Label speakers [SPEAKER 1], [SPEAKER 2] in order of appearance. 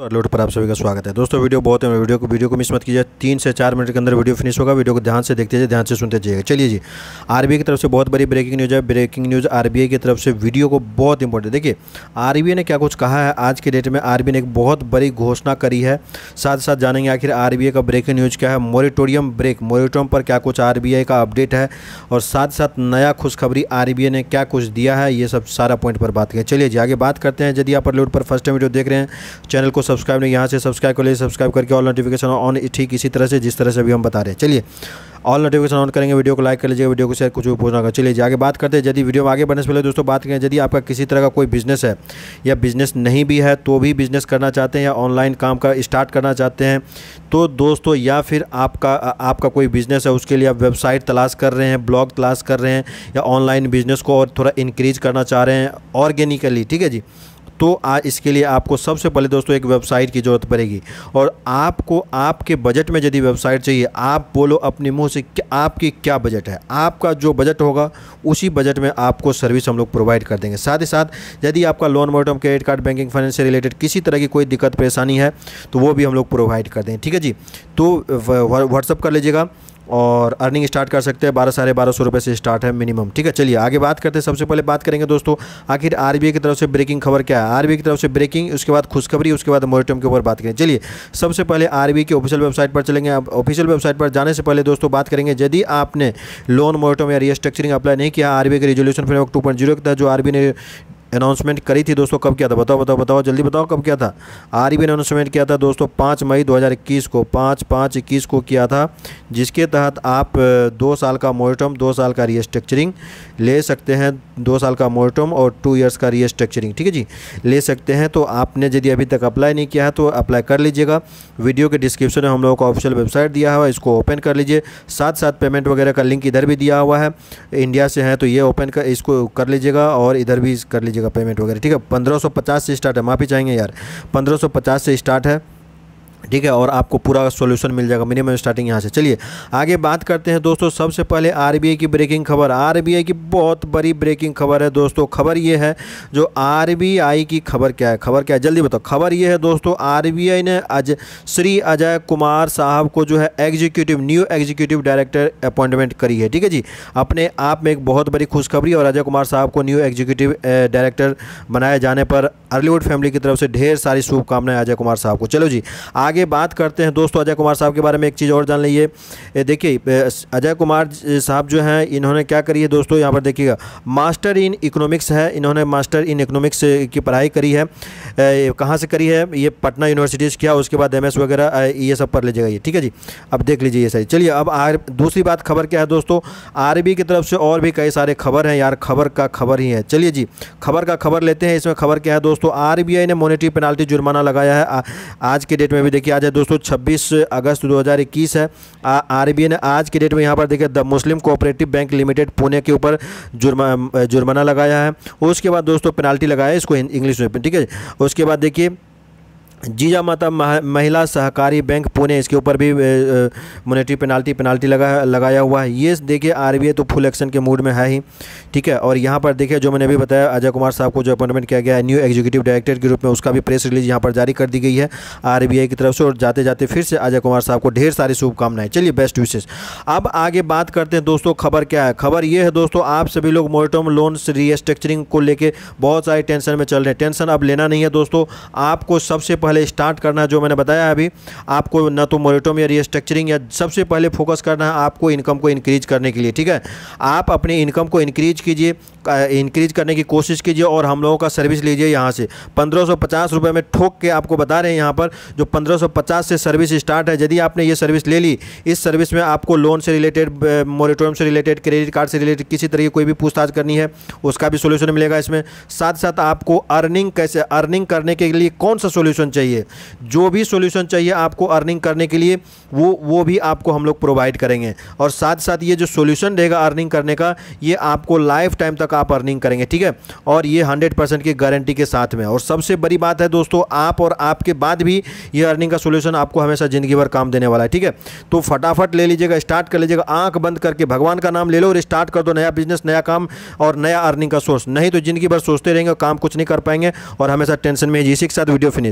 [SPEAKER 1] तो अलोड पर आप सभी का स्वागत है दोस्तों वीडियो बहुत है वीडियो को वीडियो को मिस मत कीजिए तीन से चार मिनट के अंदर वीडियो फिनिश होगा वीडियो को ध्यान से देखते जाइए ध्यान से सुनते जाइएगा चलिए जी आरबीआई की तरफ से बहुत बड़ी ब्रेकिंग न्यूज़ है ब्रेकिंग न्यूज़ आरबीआई की तरफ से वीडियो को बहुत इंपॉर्टेंट देखिए आर ने क्या कुछ कहा है आज के डेट में आर ने एक बहुत बड़ी घोषणा करी है साथ साथ जानेंगे आखिर आर का ब्रेकिंग न्यूज़ क्या है मोरिटोरियम ब्रेक मोरिटोरियम पर क्या कुछ आर का अपडेट है और साथ साथ नया खुशखबरी आर ने क्या कुछ दिया है ये सब सारा पॉइंट पर बात करें चलिए जी आगे बात करते हैं यदि आप अलोड पर फर्स्ट टाइम वीडियो देख रहे हैं चैनल को सब्सक्राइब नहीं यहाँ से सब्सक्राइब कर लिए सब्सक्राइब करके ऑल नोटिफिकेशन ऑन ठीक इसी तरह से जिस तरह से अभी हम बता रहे हैं चलिए ऑल नोटिफिकेशन ऑन करेंगे वीडियो को लाइक कर लीजिए वीडियो को शेयर कुछ भी पूछना होगा चलिए आगे बात करते हैं यदि वीडियो में आगे बढ़ने से पहले दोस्तों बात करें यदि आपका किसी तरह का कोई बिजनेस है या बिजनेस नहीं भी है तो भी बिजनेस करना चाहते हैं या ऑनलाइन काम का स्टार्ट करना चाहते हैं तो दोस्तों या फिर आपका आपका कोई बिजनेस है उसके लिए आप वेबसाइट तलाश कर रहे हैं ब्लॉग तलाश कर रहे हैं या ऑनलाइन बिजनेस को और थोड़ा इंक्रीज करना चाह रहे हैं ऑर्गेनिकली ठीक है जी तो आज इसके लिए आपको सबसे पहले दोस्तों एक वेबसाइट की ज़रूरत पड़ेगी और आपको आपके बजट में यदि वेबसाइट चाहिए आप बोलो अपने मुँह से कि आपकी क्या बजट है आपका जो बजट होगा उसी बजट में आपको सर्विस हम लोग प्रोवाइड कर देंगे साथ ही साथ यदि आपका लोन मोटम क्रेडिट कार्ड बैंकिंग फाइनेंस से रिलेटेड किसी तरह की कोई दिक्कत परेशानी है तो वो भी हम लोग प्रोवाइड कर देंगे ठीक है जी तो व्हाट्सअप कर लीजिएगा और अर्निंग स्टार्ट कर सकते हैं बारह साढ़े बारह सौ रुपये से स्टार्ट है मिनिमम ठीक है चलिए आगे बात करते हैं सबसे पहले बात करेंगे दोस्तों आखिर आर की तरफ से ब्रेकिंग खबर क्या है आर की तरफ से ब्रेकिंग उसके बाद खुशखबरी उसके बाद मोरिटम के ऊपर बात करें चलिए सबसे पहले आर की ऑफिशियल वेबसाइट पर चलेंगे आप ऑफिशियल वेबसाइट पर जाने से पहले दोस्तों बात करेंगे यदि आपने लोन मोरिटम या रिस्ट्रक्चरिंग अप्लाई नहीं किया आर के रेजोल्यूशन फ्रेमवर्क टू पॉइंट तहत जो आर ने अनाउंसमेंट करी थी दोस्तों कब किया था बताओ बताओ बताओ जल्दी बताओ कब किया था आर ने अनाउंसमेंट किया था दोस्तों पाँच मई 2021 को पाँच पाँच इक्कीस को किया था जिसके तहत आप दो साल का मोरटम दो साल का रीस्ट्रक्चरिंग ले सकते हैं दो साल का मोरटम और टू ईयर्स का रीस्ट्रक्चरिंग ठीक है जी ले सकते हैं तो आपने यदि अभी तक अप्लाई नहीं किया है तो अप्लाई कर लीजिएगा वीडियो के डिस्क्रिप्शन में हम लोगों का ऑफिशियल वेबसाइट दिया हुआ है इसको ओपन कर लीजिए साथ साथ पेमेंट वगैरह का लिंक इधर भी दिया हुआ है इंडिया से है तो ये ओपन कर इसको कर लीजिएगा और इधर भी कर लीजिएगा लीजिएगा पेमेंट वगैरह ठीक है पंद्रह से स्टार्ट है माफ़ी चाहेंगे यार पंद्रह से स्टार्ट है ठीक है और आपको पूरा सॉल्यूशन मिल जाएगा मिनिमम स्टार्टिंग यहाँ से चलिए आगे बात करते हैं दोस्तों सबसे पहले आरबीआई की ब्रेकिंग खबर आरबीआई की बहुत बड़ी ब्रेकिंग खबर है दोस्तों खबर ये है जो आरबीआई की खबर क्या है खबर क्या है जल्दी बताओ खबर ये है दोस्तों आरबीआई ने आज श्री अजय कुमार साहब को जो है executive new executive director appointment करी है ठीक है जी अपने आप में एक बहुत बड़ी खुशखबरी और अजय कुमार साहब को न्यू एग्जीक्यूटिव डायरेक्टर बनाए जाने पर अर्लीवुड फैमिली की तरफ से ढेर सारी शुभकामनाएं अजय कुमार साहब को चलो जी आगे बात करते हैं दोस्तों अजय कुमार साहब के बारे में एक चीज़ और जान लीजिए देखिए अजय कुमार साहब जो हैं इन्होंने क्या करी है दोस्तों यहाँ पर देखिएगा मास्टर इन इकोनॉमिक्स है इन्होंने मास्टर इन इकोनॉमिक्स की पढ़ाई करी है कहाँ से करी है ये पटना यूनिवर्सिटी किया उसके बाद एम वगैरह ये सब पढ़ लीजिएगा ये ठीक है जी अब देख लीजिए ये सही चलिए अब आर दूसरी बात खबर क्या है दोस्तों आर की तरफ से और भी कई सारे खबर हैं यार खबर का खबर ही है चलिए जी खबर का खबर लेते हैं इसमें खबर क्या है दोस्तों आर ने मोनिटरी पेनाल्टी जुर्माना लगाया है आज के डेट में भी देखिए आज है दोस्तों छब्बीस अगस्त दो है आर ने आज के डेट में यहाँ पर देखिए the Muslim cooperative bank limited Pune के ऊपर जुर्मा जुर्माना लगाया है उसके बाद दोस्तों पेनाल्टी लगाया इसको इंग्लिश में ठीक है उसके बाद देखिए जीजा माता महिला सहकारी बैंक पुणे इसके ऊपर भी मोनेटरी पेनाल्टी पेनाल्टी लगा लगाया हुआ है ये देखिए आरबीआई तो फुल एक्शन के मूड में है ही ठीक है और यहाँ पर देखिए जो मैंने अभी बताया अजय कुमार साहब को जो अपॉइंटमेंट किया गया है न्यू एग्जीक्यूटिव डायरेक्टर के रूप में उसका भी प्रेस रिलीज यहाँ पर जारी कर दी गई है आर की तरफ से और जाते जाते फिर से अजय कुमार साहब को ढेर सारी शुभकामनाएं चलिए बेस्ट विशेष अब आगे बात करते हैं दोस्तों खबर क्या है खबर ये है दोस्तों आप सभी लोग मोरिटोम लोन रीस्ट्रक्चरिंग को लेकर बहुत सारे टेंशन में चल रहे हैं टेंशन अब लेना नहीं है दोस्तों आपको सबसे पहले स्टार्ट करना जो मैंने बताया अभी आपको ना तो मोरिटोम या रिस्ट्रक्चरिंग या सबसे पहले फोकस करना है आपको इनकम को इंक्रीज करने के लिए ठीक है आप अपने इनकम को इंक्रीज कीजिए इंक्रीज करने की कोशिश कीजिए और हम लोगों का सर्विस लीजिए यहाँ से पंद्रह रुपए में ठोक के आपको बता रहे हैं यहाँ पर जो पंद्रह से सर्विस स्टार्ट है यदि आपने ये सर्विस ले ली इस सर्विस में आपको लोन से रिलेटेड मोरिटोरियम से रिलेटेड क्रेडिट कार्ड से रिलेटेड किसी तरह की कोई भी पूछताछ करनी है उसका भी सोल्यूशन मिलेगा इसमें साथ साथ आपको अर्निंग कैसे अर्निंग करने के लिए कौन सा सोल्यूशन चाहिए चाहिए जो भी सोल्यूशन चाहिए आपको अर्निंग करने के लिए वो वो भी आपको हम लोग प्रोवाइड करेंगे और साथ साथ ये जो सोल्यूशन रहेगा अर्निंग करने का ये आपको लाइफ टाइम तक आप अर्निंग करेंगे ठीक है और ये हंड्रेड परसेंट की गारंटी के साथ में और सबसे बड़ी बात है दोस्तों आप और आपके बाद भी ये अर्निंग का सोल्यूशन आपको हमेशा ज़िंदगी भर काम देने वाला है ठीक है तो फटाफट ले लीजिएगा स्टार्ट कर लीजिएगा आंख बंद करके भगवान का नाम ले लो और स्टार्ट कर दो नया बिजनेस नया काम और नया अर्निंग का सोर्स नहीं तो ज़िंदगी भर सोचते रहेंगे काम कुछ नहीं कर पाएंगे और हमेशा टेंशन में इसी के साथ वीडियो फिनिश